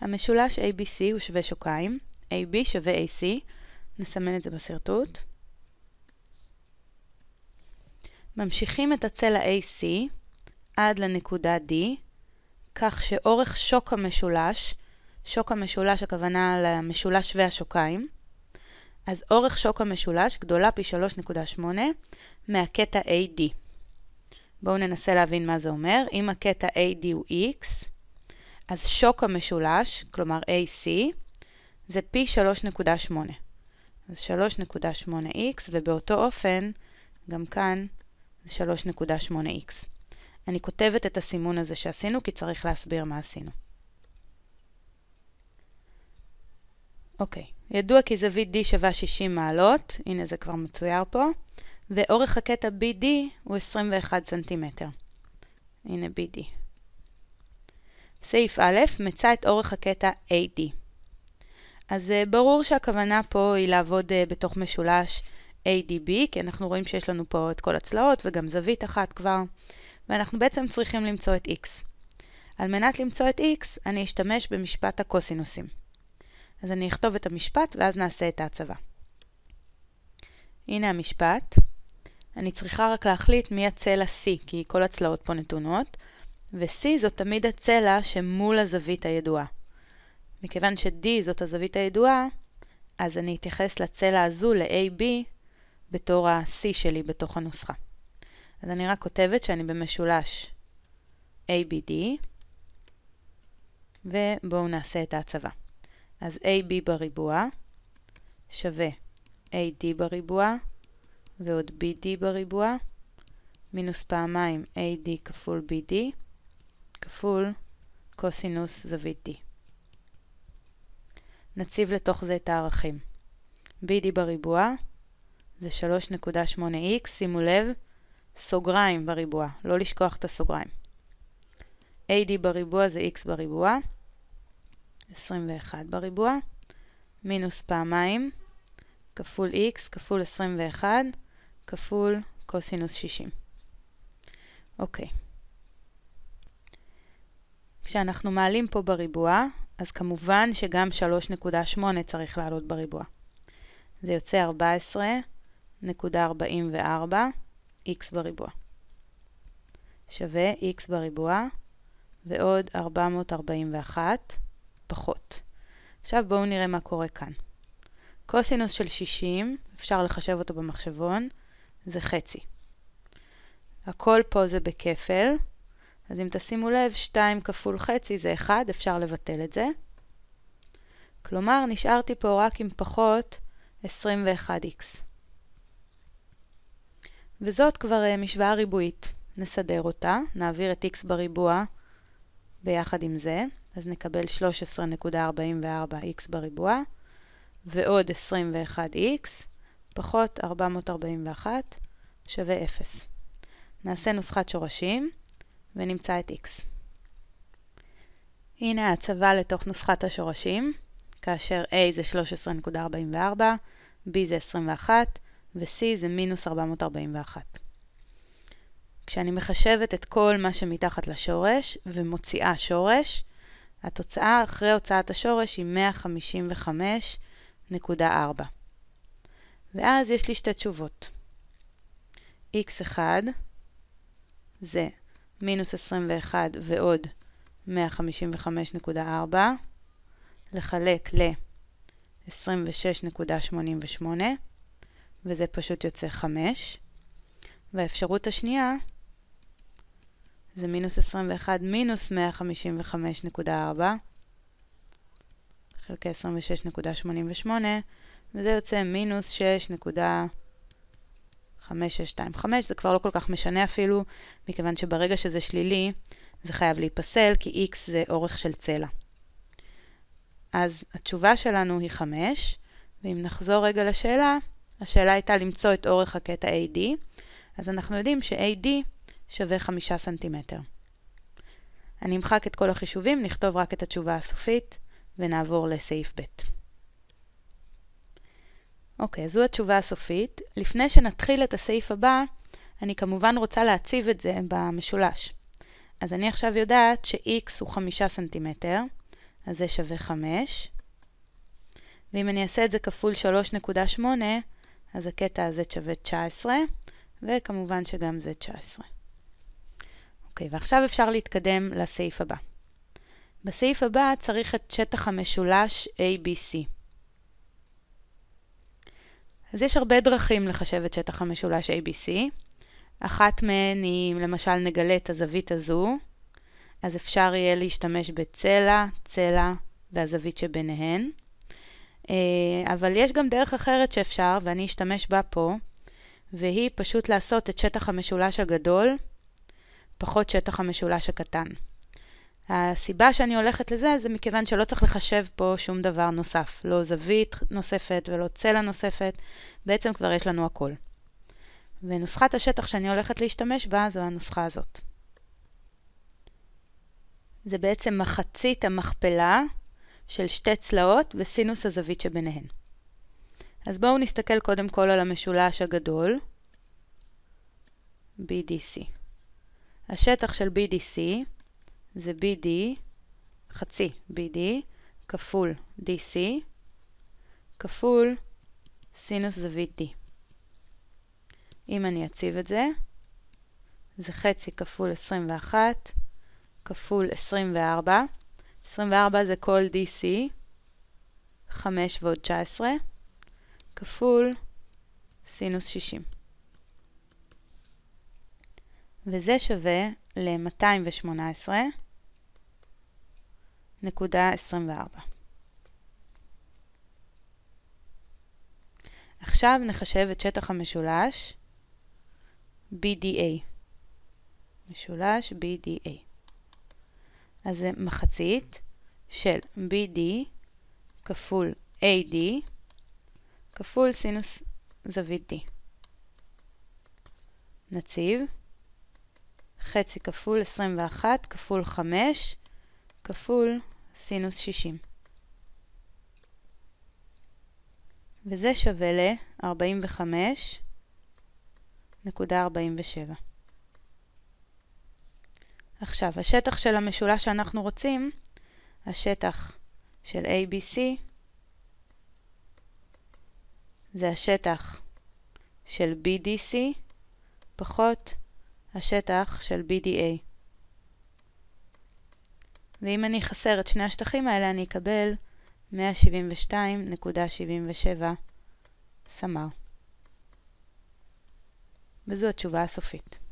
המשולש ABC הוא שווה שוקיים, AB שווה AC, נסמן את זה בשרטוט. ממשיכים את הצלע ac עד לנקודה D, כך שאורך שוק המשולש, שוק המשולש הכוונה למשולש והשוקיים, אז אורך שוק המשולש גדולה פי 3.8 מהקטע AD. בואו ננסה להבין מה זה אומר. אם הקטע AD הוא X, אז שוק המשולש, כלומר AC, זה פי 3.8. אז 3.8x, ובאותו אופן, גם כאן, זה 3.8x. אני כותבת את הסימון הזה שעשינו, כי צריך להסביר מה עשינו. אוקיי, okay. ידוע כי זווית D שווה 60 מעלות, הנה זה כבר מצויר פה, ואורך הקטע BD הוא 21 סנטימטר. הנה BD. סעיף א' מצא את אורך הקטע AD. אז אה, ברור שהכוונה פה היא לעבוד אה, בתוך משולש ADB, כי אנחנו רואים שיש לנו פה את כל הצלעות וגם זווית אחת כבר, ואנחנו בעצם צריכים למצוא את x. על מנת למצוא את x, אני אשתמש במשפט הקוסינוסים. אז אני אכתוב את המשפט ואז נעשה את ההצבה. הנה המשפט. אני צריכה רק להחליט מי הצלע C, כי כל הצלעות פה נתונות. ו-C זאת תמיד הצלע שמול הזווית הידועה. מכיוון ש-D זאת הזווית הידועה, אז אני אתייחס לצלע הזו, ל-AB, בתור ה-C שלי בתוך הנוסחה. אז אני רק כותבת שאני במשולש ABD, ובואו נעשה את ההצבה. אז AB בריבוע שווה AD בריבוע ועוד BD בריבוע, מינוס פעמיים AD כפול BD, כפול קוסינוס זווית D. נציב לתוך זה את הערכים. BD בריבוע זה 3.8x, שימו לב, סוגריים בריבוע, לא לשכוח את הסוגריים. AD בריבוע זה x בריבוע, 21 בריבוע, מינוס פעמיים, כפול x, כפול 21, כפול קוסינוס 60. אוקיי. Okay. כשאנחנו מעלים פה בריבוע, אז כמובן שגם 3.8 צריך לעלות בריבוע. זה יוצא 14.44 x בריבוע. שווה x בריבוע ועוד 441 פחות. עכשיו בואו נראה מה קורה כאן. קוסינוס של 60, אפשר לחשב אותו במחשבון, זה חצי. הכל פה זה בכפל, אז אם תשימו לב, 2 כפול חצי זה 1, אפשר לבטל את זה. כלומר, נשארתי פה רק עם פחות 21x. וזאת כבר אה, משוואה ריבועית. נסדר אותה, נעביר את x בריבוע ביחד עם זה, אז נקבל 13.44x בריבוע, ועוד 21x, פחות 441 שווה 0. נעשה נוסחת שורשים. ונמצא את x. הנה ההצבה לתוך נוסחת השורשים, כאשר a זה 13.44, b זה 21 ו-c זה מינוס 441. כשאני מחשבת את כל מה שמתחת לשורש ומוציאה שורש, התוצאה אחרי הוצאת השורש היא 155.4. ואז יש לי שתי תשובות. x1 זה מינוס 21 ועוד 155.4 לחלק ל-26.88 וזה פשוט יוצא 5 והאפשרות השנייה זה מינוס 21 מינוס 155.4 חלקי 26.88 וזה יוצא מינוס 6.88 5625, זה כבר לא כל כך משנה אפילו, מכיוון שברגע שזה שלילי, זה חייב להיפסל, כי x זה אורך של צלע. אז התשובה שלנו היא 5, ואם נחזור רגע לשאלה, השאלה הייתה למצוא את אורך הקטע AD, אז אנחנו יודעים ש-AD שווה 5 סנטימטר. אני אמחק את כל החישובים, נכתוב רק את התשובה הסופית, ונעבור לסעיף ב'. אוקיי, okay, זו התשובה הסופית. לפני שנתחיל את הסעיף הבא, אני כמובן רוצה להציב את זה במשולש. אז אני עכשיו יודעת ש-x הוא 5 סנטימטר, אז זה שווה 5. ואם אני אעשה את זה כפול 3.8, אז הקטע הזה שווה 19, וכמובן שגם זה 19. אוקיי, okay, ועכשיו אפשר להתקדם לסעיף הבא. בסעיף הבא צריך את שטח המשולש ABC. אז יש הרבה דרכים לחשב את שטח המשולש ABC. אחת מהן היא, אם למשל, נגלה את הזווית הזו, אז אפשר יהיה להשתמש בצלע, צלע והזווית שביניהן. אה, אבל יש גם דרך אחרת שאפשר, ואני אשתמש בה פה, והיא פשוט לעשות את שטח המשולש הגדול פחות שטח המשולש הקטן. הסיבה שאני הולכת לזה זה מכיוון שלא צריך לחשב פה שום דבר נוסף, לא זווית נוספת ולא צלע נוספת, בעצם כבר יש לנו הכל. ונוסחת השטח שאני הולכת להשתמש בה זו הנוסחה הזאת. זה בעצם מחצית המכפלה של שתי צלעות וסינוס הזווית שביניהן. אז בואו נסתכל קודם כל על המשולש הגדול, BDC. השטח של BDC זה BD, חצי BD, כפול DC, כפול סינוס זווית D. אם אני אציב את זה, זה חצי כפול 21, כפול 24. 24 זה כל DC, 5 ועוד 19, כפול סינוס 60. וזה שווה ל-218 נקודה עכשיו נחשב את שטח המשולש BDA. משולש BDA. אז זה מחצית של BD כפול AD כפול סינוס זווית D. נציב חצי כפול 21 כפול 5 כפול סינוס 60. וזה שווה ל-45.47. עכשיו, השטח של המשולש שאנחנו רוצים, השטח של ABC, זה השטח של BDC פחות השטח של BDA. ואם אני אחסר את שני השטחים האלה אני אקבל 172.77 סמ"ר. וזו התשובה הסופית.